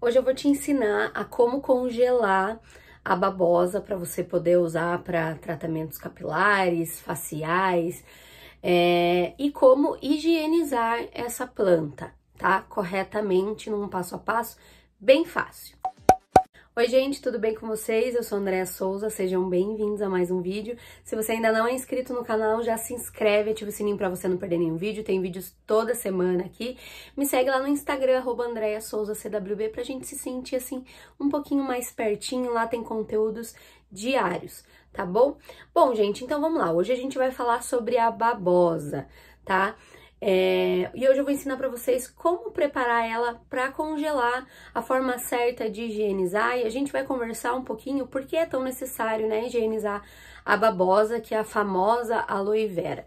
Hoje eu vou te ensinar a como congelar a babosa para você poder usar para tratamentos capilares, faciais é, e como higienizar essa planta, tá? Corretamente, num passo a passo bem fácil. Oi gente, tudo bem com vocês? Eu sou Andrea Souza, sejam bem-vindos a mais um vídeo. Se você ainda não é inscrito no canal, já se inscreve, ativa o sininho para você não perder nenhum vídeo, tem vídeos toda semana aqui. Me segue lá no Instagram, arroba Andréa Souza CWB, pra gente se sentir assim um pouquinho mais pertinho, lá tem conteúdos diários, tá bom? Bom gente, então vamos lá, hoje a gente vai falar sobre a babosa, tá? Tá? É, e hoje eu vou ensinar para vocês como preparar ela para congelar, a forma certa de higienizar, e a gente vai conversar um pouquinho porque é tão necessário, né, higienizar a babosa, que é a famosa aloe vera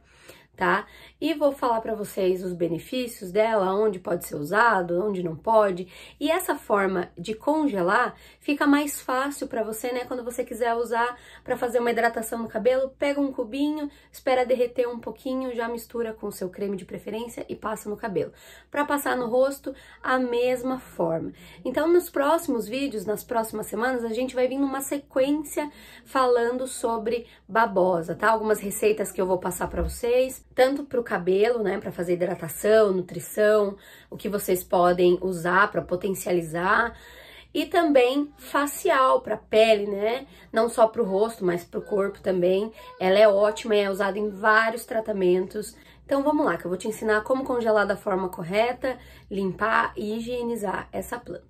tá? E vou falar para vocês os benefícios dela, onde pode ser usado, onde não pode. E essa forma de congelar fica mais fácil para você, né? Quando você quiser usar para fazer uma hidratação no cabelo, pega um cubinho, espera derreter um pouquinho, já mistura com o seu creme de preferência e passa no cabelo. Para passar no rosto, a mesma forma. Então, nos próximos vídeos, nas próximas semanas, a gente vai vir numa sequência falando sobre babosa, tá? Algumas receitas que eu vou passar para vocês tanto para o cabelo, né, para fazer hidratação, nutrição, o que vocês podem usar para potencializar, e também facial para pele, né? Não só para o rosto, mas para o corpo também. Ela é ótima e é usada em vários tratamentos. Então vamos lá, que eu vou te ensinar como congelar da forma correta, limpar e higienizar essa planta.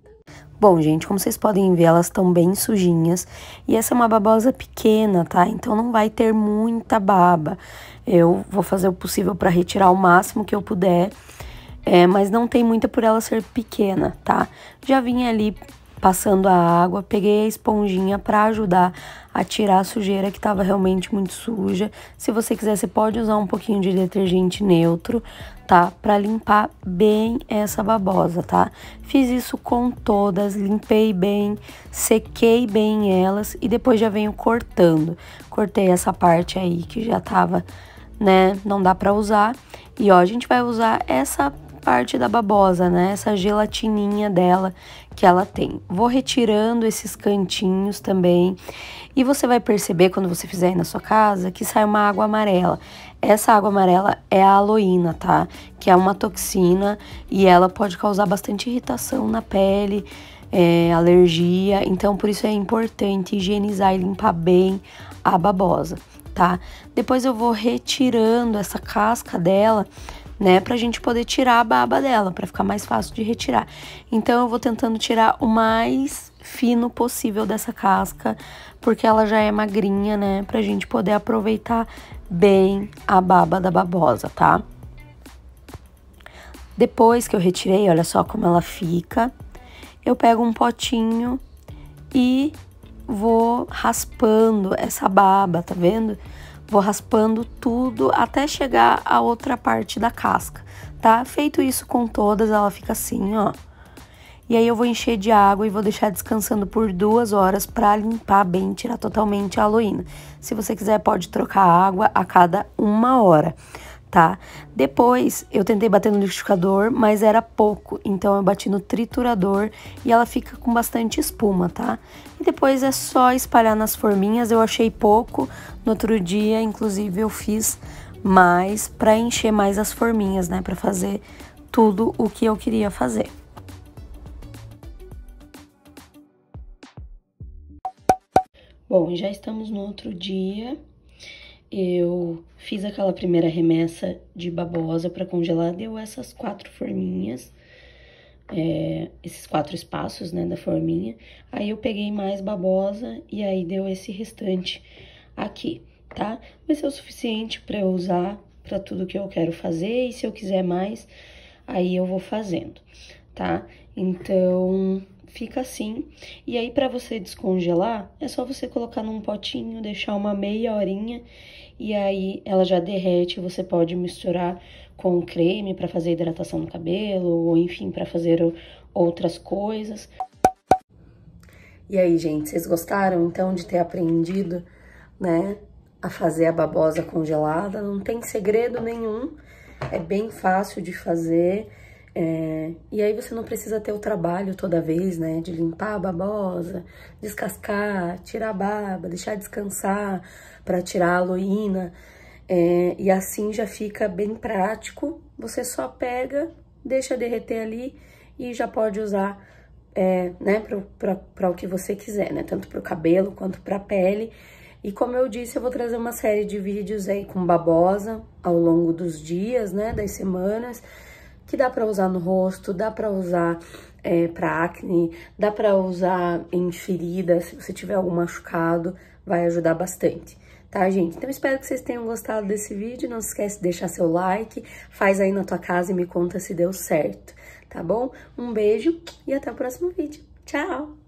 Bom, gente, como vocês podem ver, elas estão bem sujinhas. E essa é uma babosa pequena, tá? Então não vai ter muita baba. Eu vou fazer o possível para retirar o máximo que eu puder. É, mas não tem muita por ela ser pequena, tá? Já vinha ali passando a água, peguei a esponjinha para ajudar a tirar a sujeira que estava realmente muito suja. Se você quiser, você pode usar um pouquinho de detergente neutro, tá? Para limpar bem essa babosa, tá? Fiz isso com todas, limpei bem, sequei bem elas e depois já venho cortando. Cortei essa parte aí que já tava, né, não dá para usar. E ó, a gente vai usar essa parte da babosa, né? Essa gelatininha dela que ela tem. Vou retirando esses cantinhos também. E você vai perceber quando você fizer aí na sua casa que sai uma água amarela. Essa água amarela é a aloína, tá? Que é uma toxina e ela pode causar bastante irritação na pele, é, alergia. Então, por isso é importante higienizar e limpar bem a babosa, tá? Depois eu vou retirando essa casca dela né? Pra gente poder tirar a baba dela, para ficar mais fácil de retirar. Então eu vou tentando tirar o mais fino possível dessa casca, porque ela já é magrinha, né? Pra gente poder aproveitar bem a baba da babosa, tá? Depois que eu retirei, olha só como ela fica. Eu pego um potinho e vou raspando essa baba, tá vendo? Tá vendo? Vou raspando tudo até chegar à outra parte da casca, tá? Feito isso com todas, ela fica assim, ó. E aí eu vou encher de água e vou deixar descansando por duas horas para limpar bem, tirar totalmente a aloína. Se você quiser, pode trocar água a cada uma hora tá? Depois eu tentei bater no liquidificador, mas era pouco, então eu bati no triturador e ela fica com bastante espuma, tá? E depois é só espalhar nas forminhas, eu achei pouco, no outro dia inclusive eu fiz mais para encher mais as forminhas, né, para fazer tudo o que eu queria fazer. Bom, já estamos no outro dia. Eu fiz aquela primeira remessa de babosa para congelar, deu essas quatro forminhas, é, esses quatro espaços, né, da forminha. Aí eu peguei mais babosa e aí deu esse restante aqui, tá? Mas é o suficiente para eu usar para tudo que eu quero fazer e se eu quiser mais, aí eu vou fazendo, tá? Então, fica assim. E aí, para você descongelar, é só você colocar num potinho, deixar uma meia horinha e aí ela já derrete, você pode misturar com creme para fazer hidratação no cabelo ou enfim, para fazer outras coisas. E aí, gente, vocês gostaram então de ter aprendido, né, a fazer a babosa congelada? Não tem segredo nenhum. É bem fácil de fazer. É, e aí você não precisa ter o trabalho toda vez, né? De limpar a babosa, descascar, tirar a baba, deixar descansar para tirar a aloína. É, e assim já fica bem prático. Você só pega, deixa derreter ali e já pode usar é, né, para o que você quiser, né? Tanto para o cabelo quanto para a pele. E como eu disse, eu vou trazer uma série de vídeos aí com babosa ao longo dos dias, né? Das semanas que dá para usar no rosto, dá para usar é, para acne, dá para usar em ferida, se você tiver algum machucado, vai ajudar bastante. Tá, gente? Então, espero que vocês tenham gostado desse vídeo. Não se esquece de deixar seu like, faz aí na tua casa e me conta se deu certo, tá bom? Um beijo e até o próximo vídeo. Tchau!